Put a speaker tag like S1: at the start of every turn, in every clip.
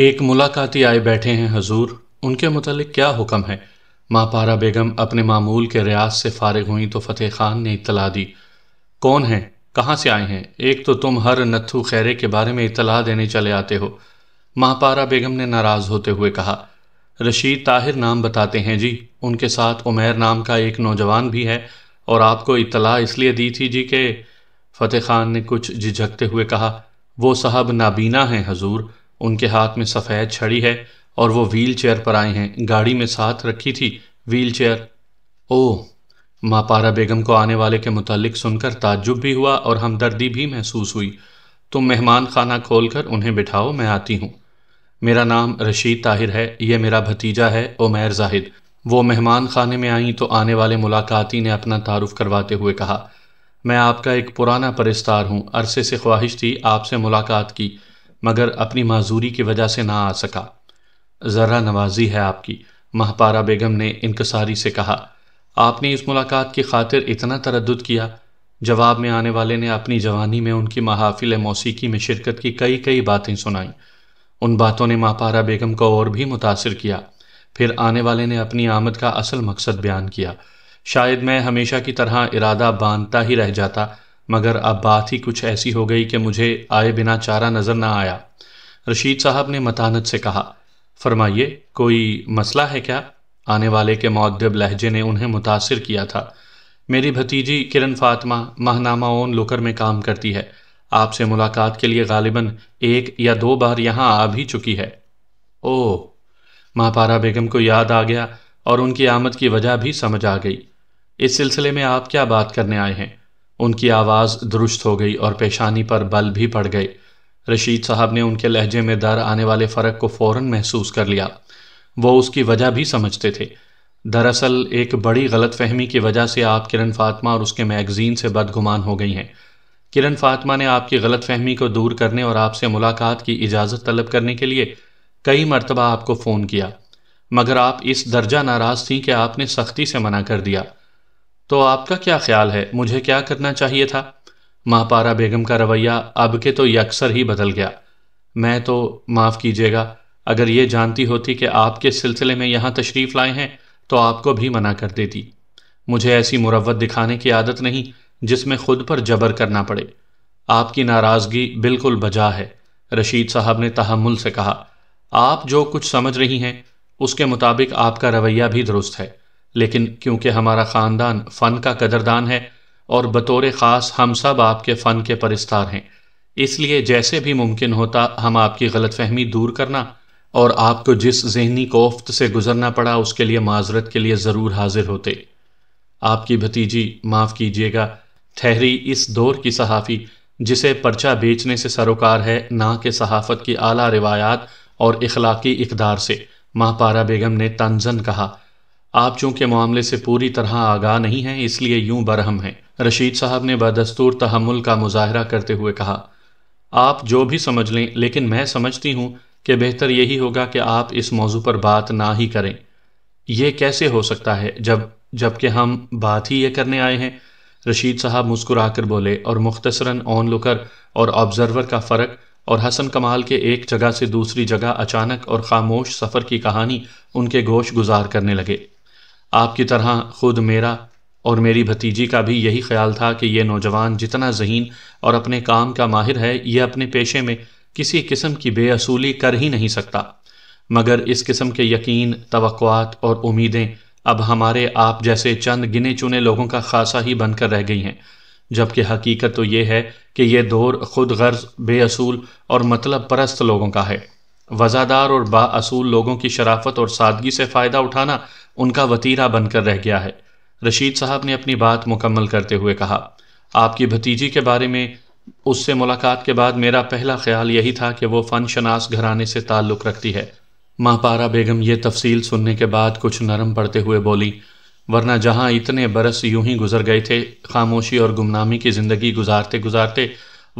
S1: एक मुलाकाती आए बैठे हैं हजूर उनके मतलब क्या हुक्म है माँ पारा बेगम अपने मामूल के रियाज से फारग हुई तो फ़तेह खान ने इतला दी कौन है कहाँ से आए हैं एक तो तुम हर नत्थू खैरे के बारे में इतला देने चले आते हो महापारा बेगम ने नाराज़ होते हुए कहा रशीद ताहिर नाम बताते हैं जी उनके साथ उमेर नाम का एक नौजवान भी है और आपको इतला इसलिए दी थी जी के फ़तेह खान ने कुछ झिझकते हुए कहा वो साहब नाबीना हैं हजूर उनके हाथ में सफ़ेद छड़ी है और वो व्हील चेयर पर आए हैं गाड़ी में साथ रखी थी व्हील चेयर ओह माँ पारा बेगम को आने वाले के मुतालिक सुनकर ताज्जुब भी हुआ और हमदर्दी भी महसूस हुई तुम मेहमान खाना खोल कर उन्हें बिठाओ मैं आती हूँ मेरा नाम रशीद ताहिर है यह मेरा भतीजा है ओमैर जाहिद वो मेहमान खाने में आई तो आने वाले मुलाकाती ने अपना तारुफ करवाते हुए कहा मैं आपका एक पुराना परिस्तार हूँ अरसे से ख्वाहिश थी आपसे मुलाकात की मगर अपनी माजूरी की वजह से ना आ सका ज़रा नवाजी है आपकी महपारा बेगम ने इनकसारी से कहा आपने इस मुलाकात की खातिर इतना तरद किया जवाब में आने वाले ने अपनी जवानी में उनकी महाफिल मौसीकी में शिरकत की कई कई बातें सुनाईं उन बातों ने महापारा बेगम को और भी मुतासर किया फिर आने वाले ने अपनी आमद का असल मकसद बयान किया शायद मैं हमेशा की तरह इरादा बांधता ही रह जाता मगर अब बात ही कुछ ऐसी हो गई कि मुझे आए बिना चारा नज़र ना आया रशीद साहब ने मतानत से कहा फरमाइए कोई मसला है क्या आने वाले के मौदब लहजे ने उन्हें मुतासर किया था मेरी भतीजी किरण फातमा महनामा ओन लोकर में काम करती है आपसे मुलाकात के लिए गालिबा एक या दो बार यहाँ आ भी चुकी है ओह महापारा बेगम को याद आ गया और उनकी आमद की वजह भी समझ आ गई इस सिलसिले में आप क्या बात करने आए हैं उनकी आवाज़ दुरुस्त हो गई और पेशानी पर बल भी पड़ गए रशीद साहब ने उनके लहजे में दर आने वाले फ़र्क को फ़ौर महसूस कर लिया वो उसकी वजह भी समझते थे दरअसल एक बड़ी गलतफहमी की वजह से आप किरण फातमा और उसके मैगज़ीन से बदगुमान हो गई हैं किरण फातमा ने आपकी गलतफहमी को दूर करने और आपसे मुलाकात की इजाज़त तलब करने के लिए कई मरतबा आपको फ़ोन किया मगर आप इस दर्जा नाराज़ थी कि आपने सख्ती से मना कर दिया तो आपका क्या ख्याल है मुझे क्या करना चाहिए था महापारा बेगम का रवैया अब के तो यकसर ही बदल गया मैं तो माफ़ कीजिएगा अगर ये जानती होती कि आपके सिलसिले में यहाँ तशरीफ़ लाए हैं तो आपको भी मना कर देती मुझे ऐसी मुरवत दिखाने की आदत नहीं जिसमें खुद पर जबर करना पड़े आपकी नाराज़गी बिल्कुल बजा है रशीद साहब ने तहमुल से कहा आप जो कुछ समझ रही हैं उसके मुताबिक आपका रवैया भी दुरुस्त है लेकिन क्योंकि हमारा ख़ानदान फ़न का कदरदान है और बतौर ख़ास हम सब आपके फ़न के परिस्तार हैं इसलिए जैसे भी मुमकिन होता हम आपकी गलतफहमी दूर करना और आपको जिस जहनी कोफ्त से गुजरना पड़ा उसके लिए माजरत के लिए ज़रूर हाजिर होते आपकी भतीजी माफ़ कीजिएगा ठहरी इस दौर की सहाफ़ी जिसे पर्चा बेचने से सरोकार है ना के सहाफ़त की आला रिवायात और इखलाकी इकदार से माहपारा बेगम ने तंजन कहा आप चूंकि मामले से पूरी तरह आगाह नहीं हैं इसलिए यूं बरहम हैं रशीद साहब ने बदस्तूर तहमुल का मुजाहरा करते हुए कहा आप जो भी समझ लें लेकिन मैं समझती हूं कि बेहतर यही होगा कि आप इस मौजू पर बात ना ही करें यह कैसे हो सकता है जब जबकि हम बात ही ये करने आए हैं रशीद साहब मुस्कुराकर बोले और मुख्तसरा ऑन लुकर और ऑब्जर्वर का फ़र्क और हसन कमाल के एक जगह से दूसरी जगह अचानक और खामोश सफ़र की कहानी उनके गोश गुजार करने लगे आपकी तरह खुद मेरा और मेरी भतीजी का भी यही ख्याल था कि यह नौजवान जितना जहीन और अपने काम का माहिर है यह अपने पेशे में किसी किस्म की बेअसूली कर ही नहीं सकता मगर इस किस्म के यकीन तवक़ात और उम्मीदें अब हमारे आप जैसे चंद गिने चुने लोगों का खासा ही बनकर रह गई हैं जबकि हकीकत तो ये है कि यह दौर खुद गर्ज बेअसूल और मतलब परस्त लोगों का है वज़ादार और बाअसूल लोगों की शराफत और सादगी से फ़ायदा उठाना उनका वतीरा बनकर रह गया है रशीद साहब ने अपनी बात मुकम्मल करते हुए कहा आपकी भतीजी के बारे में उससे मुलाकात के बाद मेरा पहला ख्याल यही था कि वो फन शनास घराने से ताल्लुक़ रखती है माँ पारा बेगम ये तफसील सुनने के बाद कुछ नरम पड़ते हुए बोली वरना जहाँ इतने बरस यूं ही गुजर गए थे खामोशी और गुमनामी की ज़िंदगी गुजारते गुजारते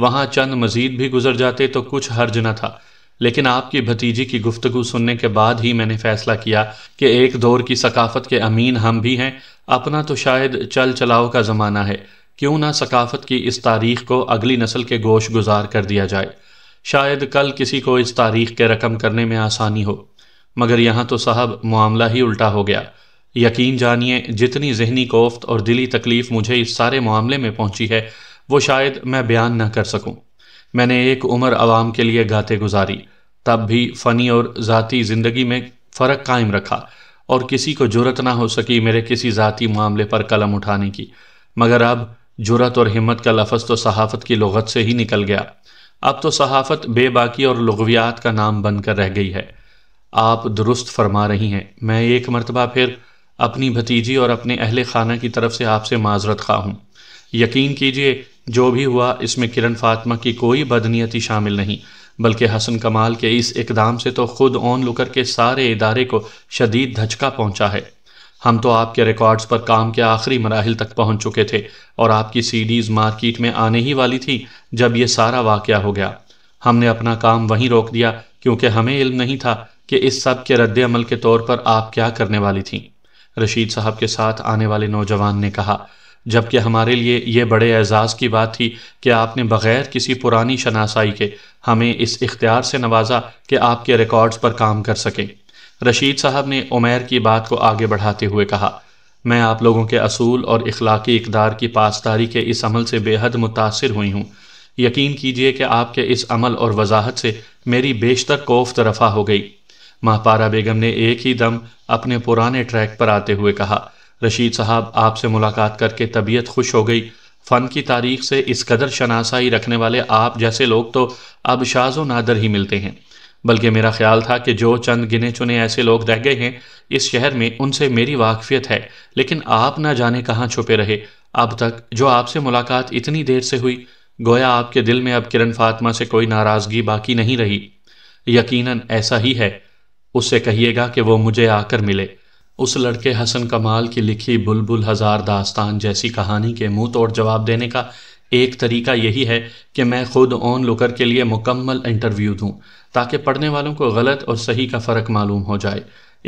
S1: वहाँ चंद मजीद भी गुजर जाते तो कुछ हर्ज न था लेकिन आपकी भतीजी की गुफ्तगु सुनने के बाद ही मैंने फैसला किया कि एक दौर की सकाफत के अमीन हम भी हैं अपना तो शायद चल चलाओ का ज़माना है क्यों ना सकाफत की इस तारीख को अगली नस्ल के गोश गुजार कर दिया जाए शायद कल किसी को इस तारीख के रकम करने में आसानी हो मगर यहाँ तो साहब मामला ही उल्टा हो गया यकीन जानिए जितनी जहनी कोफ्त और दिली तकलीफ़ मुझे इस सारे मामले में पहुँची है वो शायद मैं बयान ना कर सकूँ मैंने एक उम्र आवाम के लिए गाते गुजारी तब भी फ़नी और ज़ाती ज़िंदगी में फ़र्क कायम रखा और किसी को जरूरत ना हो सकी मेरे किसी ज़ाती मामले पर कलम उठाने की मगर अब जुरत और हिम्मत का लफज तो सहाफ़त की लगत से ही निकल गया अब तो सहाफ़त बेबाकी और लगवियात का नाम बनकर रह गई है आप दुरुस्त फरमा रही हैं मैं एक मरतबा फिर अपनी भतीजी और अपने अहल खाना की तरफ से आपसे माजरत खा हूँ यकीन कीजिए जो भी हुआ इसमें किरण फातमा की कोई बदनीयती शामिल नहीं बल्कि हसन कमाल के इस इकदाम से तो खुद ऑन लुकर के सारे इदारे को शदीद धचका पहुंचा है हम तो आपके रिकॉर्ड्स पर काम के आखिरी मराहल तक पहुंच चुके थे और आपकी सीडीज़ मार्केट में आने ही वाली थी जब ये सारा वाक़ हो गया हमने अपना काम वहीं रोक दिया क्योंकि हमें इल्म नहीं था कि इस सब के रद्दमल के तौर पर आप क्या करने वाली थीं रशीद साहब के साथ आने वाले नौजवान ने कहा जबकि हमारे लिए ये बड़े एजाज़ की बात थी कि आपने बग़ैर किसी पुरानी शनासाई के हमें इस इख्तियार से नवाजा कि आपके रिकॉर्ड्स पर काम कर सकें रशीद साहब ने उमेर की बात को आगे बढ़ाते हुए कहा मैं आप लोगों के असूल और इखलाकी इकदार की पासदारी के इस अमल से बेहद मुतासर हुई हूँ यकीन कीजिए कि आपके इस अमल और वजाहत से मेरी बेशतर कोफ्त रफा हो गई महापारा बेगम ने एक ही दम अपने पुराने ट्रैक पर आते हुए कहा रशीद साहब आपसे मुलाकात करके तबीयत खुश हो गई फ़न की तारीख से इस कदर शनासाई रखने वाले आप जैसे लोग तो अब शाज व नादर ही मिलते हैं बल्कि मेरा ख्याल था कि जो चंद गिने चुने ऐसे लोग रह गए हैं इस शहर में उनसे मेरी वाकफियत है लेकिन आप ना जाने कहाँ छुपे रहे अब तक जो आपसे मुलाकात इतनी देर से हुई गोया आपके दिल में अब किरण फातमा से कोई नाराज़गी बाकी नहीं रही यकीनन ऐसा ही है उससे कहिएगा कि वो मुझे आकर मिले उस लड़के हसन कमाल की लिखी बुलबुल हज़ार दास्तान जैसी कहानी के मुंह तोड़ जवाब देने का एक तरीका यही है कि मैं खुद ऑन लुकर के लिए मुकम्मल इंटरव्यू दूं ताकि पढ़ने वालों को गलत और सही का फ़र्क मालूम हो जाए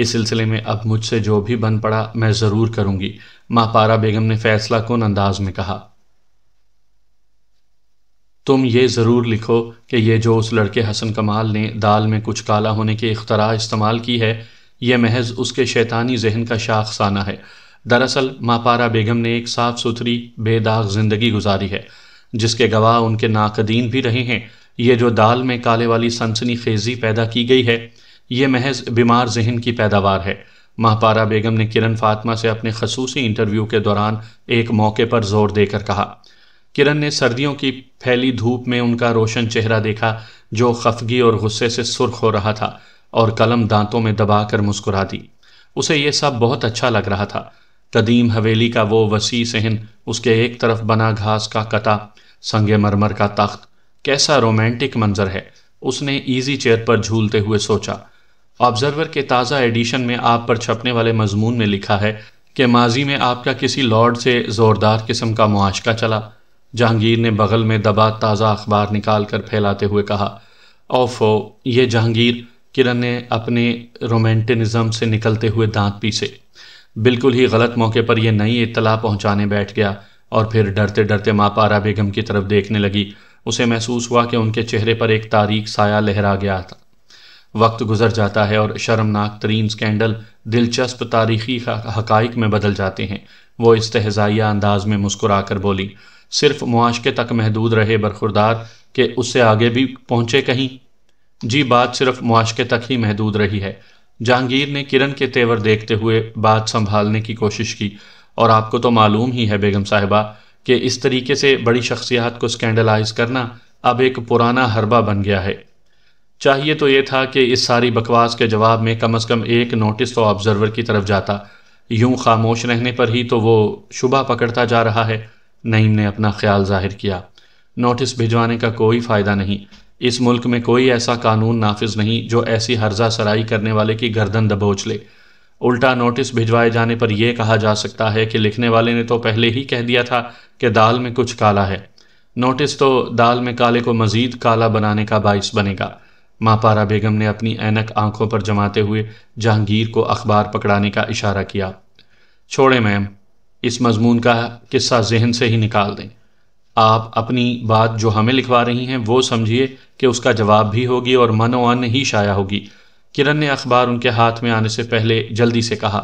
S1: इस सिलसिले में अब मुझसे जो भी बन पड़ा मैं ज़रूर करूंगी माँ पारा बेगम ने फैसला कन अंदाज में कहा तुम ये ज़रूर लिखो कि ये जो उस लड़के हसन कमाल ने दाल में कुछ काला होने के अख्तरा इस्तेमाल की है यह महज उसके शैतानी जहन का शाखसाना है दरअसल मापारा बेगम ने एक साफ सुथरी बेदाग जिंदगी गुजारी है जिसके गवाह उनके नाकदीन भी रहे हैं ये जो दाल में काले वाली सनसनी खेजी पैदा की गई है यह महज बीमार जहन की पैदावार है महापारा बेगम ने किरण फातमा से अपने खसूसी इंटरव्यू के दौरान एक मौके पर जोर देकर कहा किरण ने सर्दियों की फैली धूप में उनका रोशन चेहरा देखा जो खफगी और गुस्से से सुर्ख हो रहा था और कलम दांतों में दबाकर मुस्कुरा दी उसे यह सब बहुत अच्छा लग रहा था कदीम हवेली का वो वसी सहन उसके एक तरफ बना घास का कता संगे मरमर का तख्त कैसा रोमांटिक मंजर है उसने ईजी चेयर पर झूलते हुए सोचा ऑब्जर्वर के ताज़ा एडिशन में आप पर छपने वाले मजमून में लिखा है कि माजी में आपका किसी लॉर्ड से ज़ोरदार किस्म का मुआशका चला जहांगीर ने बगल में दबा ताज़ा अखबार निकाल कर फैलाते हुए कहा ओफो ये जहांगीर किरण ने अपने रोमेंटनिज़म से निकलते हुए दांत पीसे बिल्कुल ही गलत मौके पर यह नई इतला पहुंचाने बैठ गया और फिर डरते डरते माँ पारा बेगम की तरफ देखने लगी उसे महसूस हुआ कि उनके चेहरे पर एक तारीख साया लहरा गया था वक्त गुजर जाता है और शर्मनाक तरीन स्कैंडल दिलचस्प तारीखी हकाइक में बदल जाते हैं वो तहज़ाइया अंदाज में मुस्कुरा कर बोली सिर्फ मुआशके तक महदूद रहे बरखुरदार के उससे आगे भी पहुँचे कहीं जी बात सिर्फ मुआशके तक ही महदूद रही है जहांगीर ने किरण के तेवर देखते हुए बात संभालने की कोशिश की और आपको तो मालूम ही है बेगम साहिबा कि इस तरीके से बड़ी शख्सियात को स्कैंडलाइज करना अब एक पुराना हरबा बन गया है चाहिए तो ये था कि इस सारी बकवास के जवाब में कम अज़ कम एक नोटिस तो ऑब्ज़र्वर की तरफ जाता यूं खामोश रहने पर ही तो वो शुबा पकड़ता जा रहा है नईम ने अपना ख्याल जाहिर किया नोटिस भिजवाने का कोई फ़ायदा नहीं इस मुल्क में कोई ऐसा कानून नाफिज नहीं जो ऐसी हर्जा सराई करने वाले की गर्दन दबोच ले उल्टा नोटिस भिजवाए जाने पर यह कहा जा सकता है कि लिखने वाले ने तो पहले ही कह दिया था कि दाल में कुछ काला है नोटिस तो दाल में काले को मज़ीद काला बनाने का बायस बनेगा मापारा बेगम ने अपनी ऐनक आंखों पर जमाते हुए जहांगीर को अखबार पकड़ाने का इशारा किया छोड़े मैम इस मजमून का किस्सा जहन से ही निकाल दें आप अपनी बात जो हमें लिखवा रही हैं वो समझिए कि उसका जवाब भी होगी और मनोअन ही शाया होगी किरण ने अखबार उनके हाथ में आने से पहले जल्दी से कहा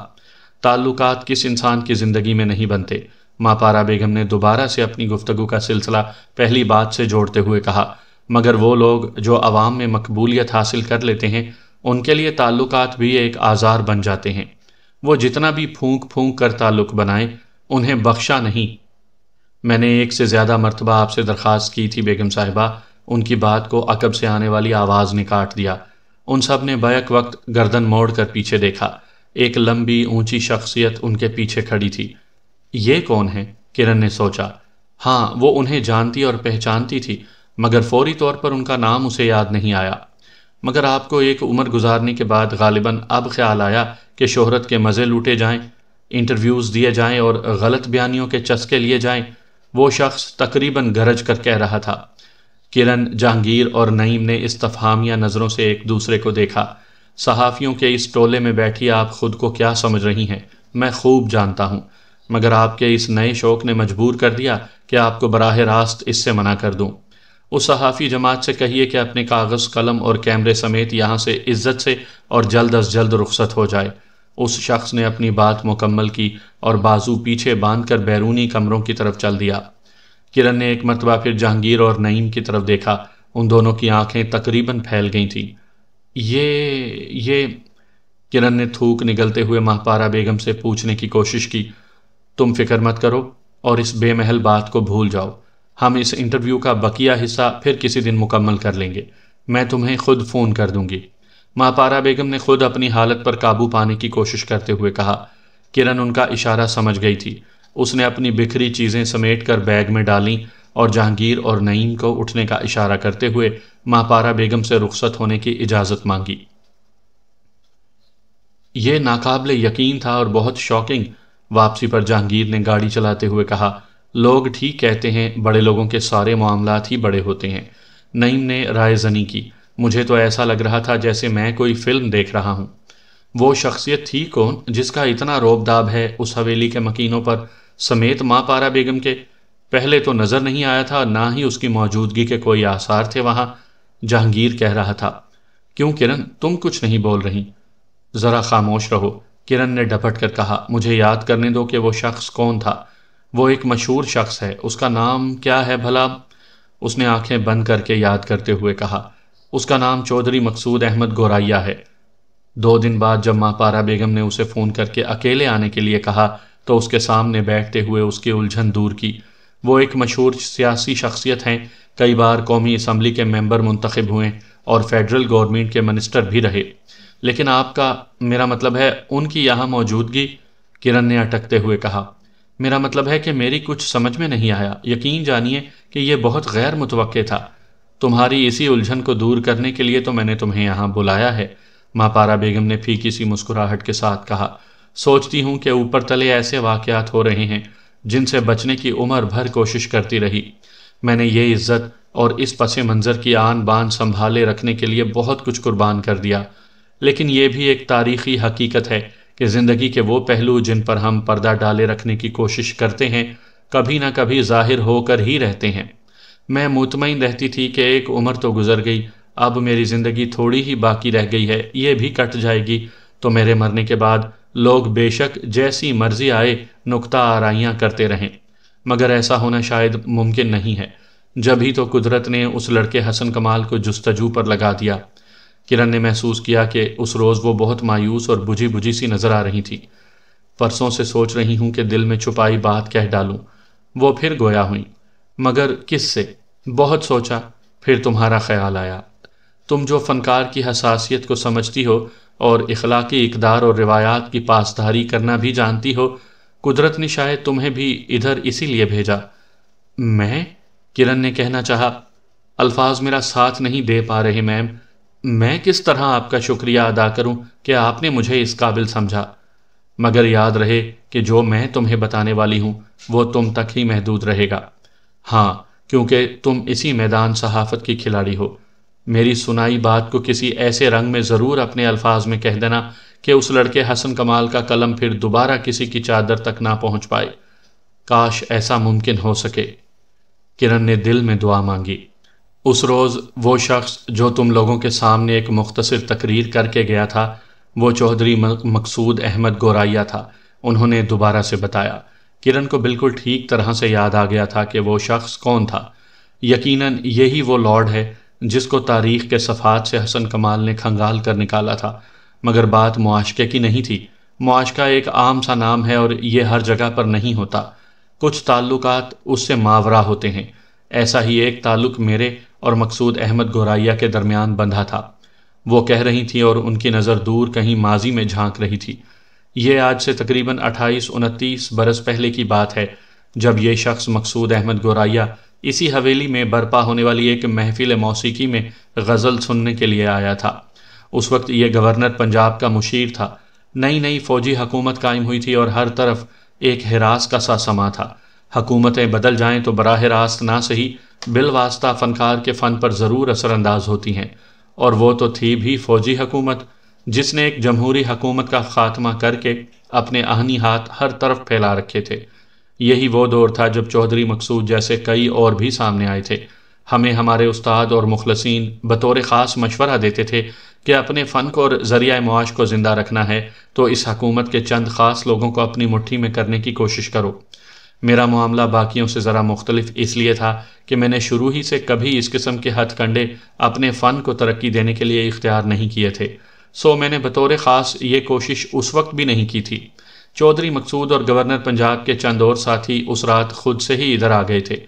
S1: ताल्लुक किस इंसान की ज़िंदगी में नहीं बनते माँ पारा बेगम ने दोबारा से अपनी गुफ्तगु का सिलसिला पहली बात से जोड़ते हुए कहा मगर वो लोग जो आवाम में मकबूलियत हासिल कर लेते हैं उनके लिए ताल्लुक भी एक आज़ार बन जाते हैं वो जितना भी फूंक फूंक कर ताल्लुक बनाएं उन्हें बख्शा नहीं मैंने एक से ज़्यादा मरतबा आपसे दरख्वास्त की थी बेगम साहिबा उनकी बात को अकब से आने वाली आवाज़ ने काट दिया उन सब ने बैक वक्त गर्दन मोड़ कर पीछे देखा एक लंबी ऊंची शख्सियत उनके पीछे खड़ी थी ये कौन है किरण ने सोचा हाँ वो उन्हें जानती और पहचानती थी मगर फौरी तौर पर उनका नाम उसे याद नहीं आया मगर आपको एक उम्र गुजारने के बाद गालिबा अब ख्याल आया कि शोहरत के मज़े लूटे जाएँ इंटरव्यूज़ दिए जाएँ और गलत बयानियों के चस्के लिए जाएँ वो शख्स तकरीबन गरज कर कह रहा था किरण जहांगीर और नईम ने इस इस्तफहामिया नज़रों से एक दूसरे को देखा सहाफ़ियों के इस टोले में बैठी आप खुद को क्या समझ रही हैं मैं खूब जानता हूँ मगर आपके इस नए शौक़ ने मजबूर कर दिया कि आपको बराह रास्त इससे मना कर दूँ उस सहाफ़ी जमात से कहिए कि अपने कागज़ कलम और कैमरे समेत यहाँ से इज्जत से और जल्द अज जल्द रुख्सत हो जाए उस शख्स ने अपनी बात मुकम्मल की और बाजू पीछे बांध कर बैरूनी कमरों की तरफ चल दिया किरण ने एक मरतबा फिर जहांगीर और नईम की तरफ देखा उन दोनों की आंखें तकरीबन फैल गई थीं ये ये किरण ने थूक निगलते हुए महापारा बेगम से पूछने की कोशिश की तुम फिक्र मत करो और इस बेमहल बात को भूल जाओ हम इस इंटरव्यू का बकिया हिस्सा फिर किसी दिन मुकम्मल कर लेंगे मैं तुम्हें खुद फ़ोन कर दूंगी माँ पारा बेगम ने खुद अपनी हालत पर काबू पाने की कोशिश करते हुए कहा किरण उनका इशारा समझ गई थी उसने अपनी बिखरी चीज़ें समेट कर बैग में डाली और जहांगीर और नईम को उठने का इशारा करते हुए माँ पारा बेगम से रुख्सत होने की इजाज़त मांगी ये नाकाबले यकीन था और बहुत शॉकिंग वापसी पर जहांगीर ने गाड़ी चलाते हुए कहा लोग ठीक कहते हैं बड़े लोगों के सारे मामला ही बड़े होते हैं नईम ने राय जनी की मुझे तो ऐसा लग रहा था जैसे मैं कोई फिल्म देख रहा हूँ वो शख्सियत थी कौन जिसका इतना रोबदाब है उस हवेली के मकीनों पर समेत माँ पारा बेगम के पहले तो नज़र नहीं आया था ना ही उसकी मौजूदगी के कोई आसार थे वहाँ जहांगीर कह रहा था क्यों किरण तुम कुछ नहीं बोल रही ज़रा खामोश रहो किरण ने डपट कर कहा मुझे याद करने दो कि वो शख्स कौन था वो एक मशहूर शख्स है उसका नाम क्या है भला उसने आंखें बंद करके याद करते हुए कहा उसका नाम चौधरी मकसूद अहमद गोराया है दो दिन बाद जब माँ पारा बेगम ने उसे फ़ोन करके अकेले आने के लिए कहा तो उसके सामने बैठते हुए उसकी उलझन दूर की वो एक मशहूर सियासी शख्सियत हैं कई बार कौमी असम्बली के मेंबर मुंतखब हुए और फेडरल गवर्नमेंट के मिनिस्टर भी रहे लेकिन आपका मेरा मतलब है उनकी यहाँ मौजूदगी किरण ने अटकते हुए कहा मेरा मतलब है कि मेरी कुछ समझ में नहीं आया यकीन जानिए कि यह बहुत गैर मुतव था तुम्हारी इसी उलझन को दूर करने के लिए तो मैंने तुम्हें यहाँ बुलाया है माँ पारा बेगम ने फीकी सी मुस्कुराहट के साथ कहा सोचती हूँ कि ऊपर तले ऐसे वाक़ात हो रहे हैं जिनसे बचने की उम्र भर कोशिश करती रही मैंने ये इज्जत और इस पसे मंज़र की आन बान संभाले रखने के लिए बहुत कुछ कुर्बान कर दिया लेकिन ये भी एक तारीखी हकीकत है कि ज़िंदगी के वो पहलू जिन पर हम पर्दा डाले रखने की कोशिश करते हैं कभी ना कभी ज़ाहिर होकर ही रहते हैं मैं मुतमिन रहती थी कि एक उम्र तो गुजर गई अब मेरी ज़िंदगी थोड़ी ही बाकी रह गई है ये भी कट जाएगी तो मेरे मरने के बाद लोग बेशक जैसी मर्जी आए नुकता आरियाँ करते रहें मगर ऐसा होना शायद मुमकिन नहीं है जब ही तो कुदरत ने उस लड़के हसन कमाल को जस्तजू पर लगा दिया किरण ने महसूस किया कि उस रोज़ वो बहुत मायूस और बुझी बुझी सी नज़र आ रही थी परसों से सोच रही हूँ कि दिल में छुपाई बात कह डालूँ वो फिर गोया हुई मगर किस से बहुत सोचा फिर तुम्हारा ख्याल आया तुम जो फ़नकार की हसासियत को समझती हो और इखलाकी इकदार और रिवायात की पासदारी करना भी जानती हो कुदरत ने शायद तुम्हें भी इधर इसीलिए भेजा मैं किरण ने कहना चाहा अल्फाज मेरा साथ नहीं दे पा रहे मैम मैं किस तरह आपका शुक्रिया अदा करूं कि आपने मुझे इस काबिल समझा मगर याद रहे कि जो मैं तुम्हें बताने वाली हूं वो तुम तक ही महदूद रहेगा हाँ क्योंकि तुम इसी मैदान सहाफ़त की खिलाड़ी हो मेरी सुनाई बात को किसी ऐसे रंग में ज़रूर अपने अल्फाज में कह देना कि उस लड़के हसन कमाल का कलम फिर दोबारा किसी की चादर तक ना पहुंच पाए काश ऐसा मुमकिन हो सके किरण ने दिल में दुआ मांगी उस रोज़ वो शख्स जो तुम लोगों के सामने एक मुख्तसर तकरीर करके गया था वो चौधरी मकसूद अहमद गोराइया था उन्होंने दोबारा से बताया किरण को बिल्कुल ठीक तरह से याद आ गया था कि वो शख्स कौन था यकीनन यही वो लॉर्ड है जिसको तारीख के सफ़ात से हसन कमाल ने खंगाल कर निकाला था मगर बात मुआशके की नहीं थी मुआशा एक आम सा नाम है और ये हर जगह पर नहीं होता कुछ ताल्लुक उससे मावरा होते हैं ऐसा ही एक ताल्लुक मेरे और मकसूद अहमद गोराइया के दरमियान बंधा था वो कह रही थी और उनकी नज़र दूर कहीं माजी में झांक रही थी ये आज से तकरीबन अट्ठाईस उनतीस बरस पहले की बात है जब ये शख्स मकसूद अहमद गोराया इसी हवेली में बर्पा होने वाली एक महफिल मौसीकी में गज़ल सुनने के लिए आया था उस वक्त ये गवर्नर पंजाब का मुशीर था नई नई फ़ौजी हकूमत कायम हुई थी और हर तरफ एक हिरास का सा समा था हकूमतें बदल जाएं तो बराह रास्त ना सही बिलवास्ता फ़नकार के फ़न पर ज़रूर असरानंदाज होती हैं और वो तो थी भी फ़ौजी हकूमत जिसने एक जमहूरी हकूमत का खात्मा करके अपने आहनी हाथ हर तरफ फैला रखे थे यही वो दौर था जब चौधरी मकसूद जैसे कई और भी सामने आए थे हमें हमारे उस्ताद और मुखलसिन बतौर ख़ास मशवरा देते थे कि अपने फ़न को और ज़रिया मुआश को ज़िंदा रखना है तो इस हकूमत के चंद ख़ास लोगों को अपनी मुट्ठी में करने की कोशिश करो मेरा मामला बाकियों से ज़रा मुख्तलिफ इसलिए था कि मैंने शुरू ही से कभी इस किस्म के हथकंडे अपने फ़न को तरक्की देने के लिए इख्तियार नहीं किए थे सो मैंने बतौर ख़ास ये कोशिश उस वक्त भी नहीं की थी चौधरी मकसूद और गवर्नर पंजाब के चंद और साथी उस रात खुद से ही इधर आ गए थे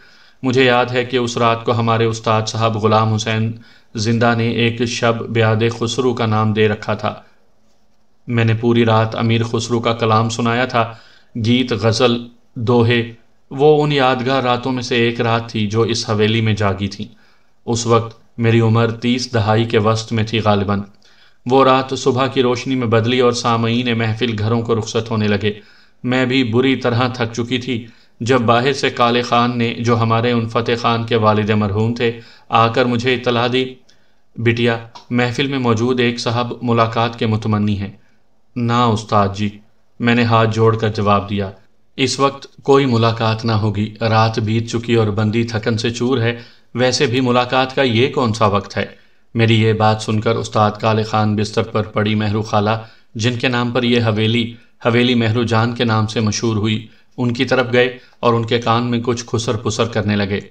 S1: मुझे याद है कि उस रात को हमारे उस्ताद साहब ग़ुलाम हुसैन जिंदा ने एक शब ब्याद खसरू का नाम दे रखा था मैंने पूरी रात अमीर खसरू का कलाम सुनाया था गीत गज़ल दोहे वो उन यादगार रातों में से एक रात थी जो इस हवेली में जागी थी उस वक्त मेरी उम्र तीस दहाई के वस्त में थी गालिबा वो रात सुबह की रोशनी में बदली और सामयीन महफिल घरों को रुखसत होने लगे मैं भी बुरी तरह थक चुकी थी जब बाहर से काले ख़ान ने जो हमारे उन फ़तेह ख़ान के वालद मरहूम थे आकर मुझे इतला दी बिटिया महफिल में मौजूद एक साहब मुलाकात के मुतमनी हैं ना उस्ताद जी मैंने हाथ जोड़कर जवाब दिया इस वक्त कोई मुलाकात ना होगी रात बीत चुकी और बंदी थकन से चूर है वैसे भी मुलाकात का ये कौन सा वक्त है मेरी ये बात सुनकर उस्ताद काले खान बिस्तर पर पड़ी मेहरू खाला जिनके नाम पर यह हवेली हवेली मेहरू जान के नाम से मशहूर हुई उनकी तरफ गए और उनके कान में कुछ खुसर पुसर करने लगे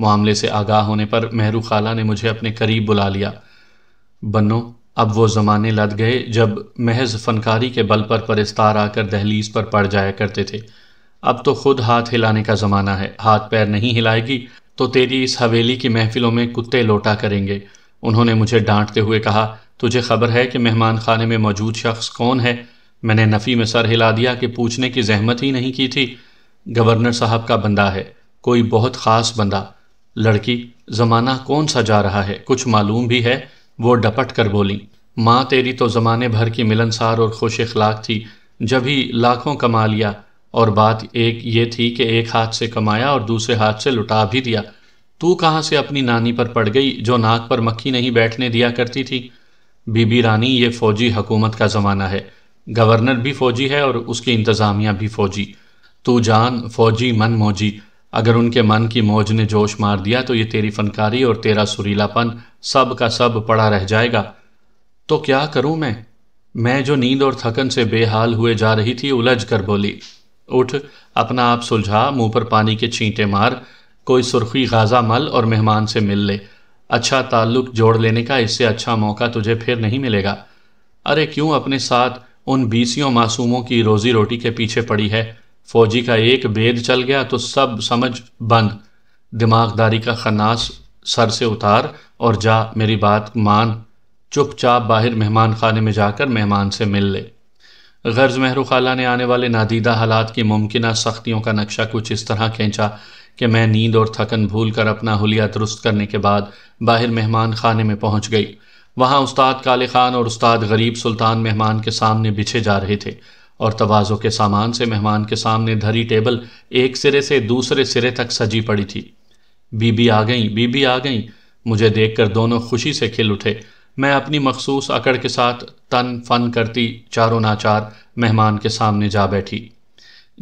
S1: मामले से आगाह होने पर मेहरू खाला ने मुझे अपने करीब बुला लिया बन्नो अब वो ज़माने लद गए जब महज फनकारी के बल पर परिस्तार आकर दहलीज पर पड़ जाया करते थे अब तो खुद हाथ हिलाने का ज़माना है हाथ पैर नहीं हिलाएगी तो तेरी इस हवेली की महफिलों में कुत्ते लोटा करेंगे उन्होंने मुझे डांटते हुए कहा तुझे खबर है कि मेहमान खाने में मौजूद शख्स कौन है मैंने नफ़ी में सर हिला दिया कि पूछने की जहमत ही नहीं की थी गवर्नर साहब का बंदा है कोई बहुत ख़ास बंदा लड़की ज़माना कौन सा जा रहा है कुछ मालूम भी है वो डपट कर बोली माँ तेरी तो ज़माने भर की मिलनसार और खुश अखलाक थी जब ही लाखों कमा लिया और बात एक ये थी कि एक हाथ से कमाया और दूसरे हाथ से लुटा भी दिया तू कहाँ से अपनी नानी पर पड़ गई जो नाक पर मक्खी नहीं बैठने दिया करती थी बीबी रानी ये फौजी हुकूमत का ज़माना है गवर्नर भी फौजी है और उसकी इंतज़ामिया भी फौजी तू जान फौजी मन मौजी अगर उनके मन की मौज ने जोश मार दिया तो ये तेरी फनकारी और तेरा सुरीलापन सब का सब पड़ा रह जाएगा तो क्या करूं मैं मैं जो नींद और थकन से बेहाल हुए जा रही थी उलझ कर बोली उठ अपना आप सुलझा मुंह पर पानी के छींटे मार कोई सुर्खी गाजा मल और मेहमान से मिल ले अच्छा ताल्लुक जोड़ लेने का इससे अच्छा मौका तुझे फिर नहीं मिलेगा अरे क्यों अपने साथ उन बीसियों मासूमों की रोजी रोटी के पीछे पड़ी है फौजी का एक बेद चल गया तो सब समझ बंद दिमागदारी का खनास सर से उतार और जा मेरी बात मान चुपचाप बाहर मेहमान खाने में जाकर मेहमान से मिल ले गर्ज मेहरू खाला ने आने वाले नादीदा हालात की मुमकिन सख्तियों का नक्शा कुछ इस तरह खींचा कि मैं नींद और थकन भूल कर अपना हुलिया दुरुस्त करने के बाद बाहर मेहमान खाने में पहुंच गई वहाँ उस्ताद काले खान और उस्ताद गरीब सुल्तान मेहमान के सामने बिछे जा रहे थे और तवाज़ों के सामान से मेहमान के सामने धरी टेबल एक सिरे से दूसरे सिरे तक सजी पड़ी थी बीबी आ गई बीबी आ गई मुझे देखकर दोनों खुशी से खिल उठे मैं अपनी मखसूस अकड़ के साथ तन फन करती चारों नाचार मेहमान के सामने जा बैठी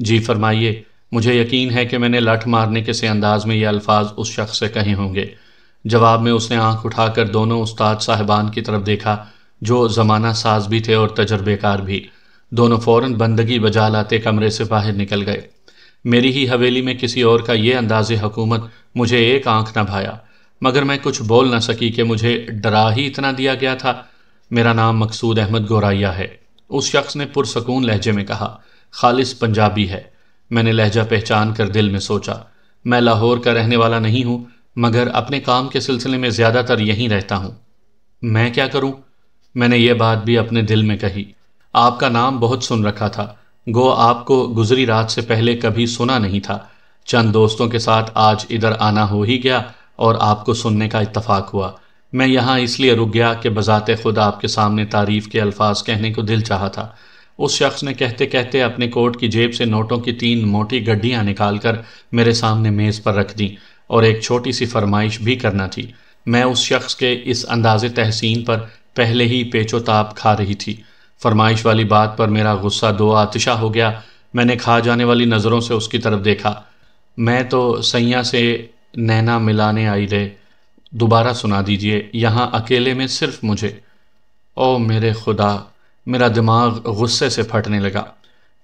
S1: जी फरमाइए मुझे यकीन है कि मैंने लठ मारने के से अंदाज में ये अल्फाज उस शख्स से कहे होंगे जवाब में उसने आंख उठाकर दोनों उस्ताद साहबान की तरफ देखा जो ज़माना साज भी थे और तजर्बेकार भी दोनों फौरन बंदगी बजा लाते कमरे से बाहर निकल गए मेरी ही हवेली में किसी और का ये अंदाज हकूमत मुझे एक आंख न भाया मगर मैं कुछ बोल न सकी कि मुझे डरा ही इतना दिया गया था मेरा नाम मकसूद अहमद गोराइया है उस शख्स ने पुरसकून लहजे में कहा खालिस पंजाबी है मैंने लहजा पहचान कर दिल में सोचा मैं लाहौर का रहने वाला नहीं हूँ मगर अपने काम के सिलसिले में ज़्यादातर यहीं रहता हूँ मैं क्या करूँ मैंने यह बात भी अपने दिल में कही आपका नाम बहुत सुन रखा था गो आपको गुजरी रात से पहले कभी सुना नहीं था चंद दोस्तों के साथ आज इधर आना हो ही गया और आपको सुनने का इतफाक़ हुआ मैं यहाँ इसलिए रुक गया कि बजाते खुद आपके सामने तारीफ़ के अल्फाज कहने को दिल चाहा था उस शख्स ने कहते कहते अपने कोट की जेब से नोटों की तीन मोटी गड्डियां निकाल कर मेरे सामने मेज़ पर रख दी और एक छोटी सी फरमाइश भी करना थी मैं उस शख्स के इस अंदाज तहसीन पर पहले ही पेचोताप खा रही थी फरमाइश वाली बात पर मेरा गुस्सा दो आतिशा हो गया मैंने खा जाने वाली नज़रों से उसकी तरफ देखा मैं तो सैया से नैना मिलाने आई रे दोबारा सुना दीजिए यहाँ अकेले में सिर्फ मुझे ओ मेरे खुदा मेरा दिमाग गुस्से से फटने लगा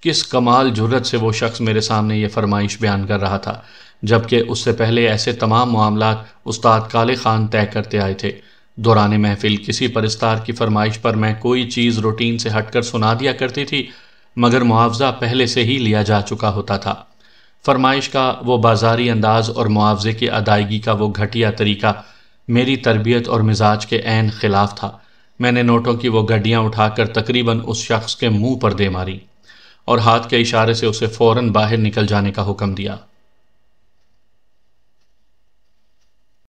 S1: किस कमाल जुर्रत से वो शख्स मेरे सामने ये फरमाइश बयान कर रहा था जबकि उससे पहले ऐसे तमाम मामला उस्ताद काले खान तय करते आए थे दौरान महफिल किसी परिस्तार की फरमाइश पर मैं कोई चीज़ रूटीन से हटकर सुना दिया करती थी मगर मुआवजा पहले से ही लिया जा चुका होता था फरमाइश का वो बाजारी अंदाज और मुआवजे की अदायगी का वो घटिया तरीका मेरी तरबियत और मिजाज के एन खिलाफ था मैंने नोटों की वो गड्डियाँ उठाकर तकरीबन उस शख्स के मुंह पर दे मारी और हाथ के इशारे से उसे फ़ौरन बाहर निकल जाने का हुक्म दिया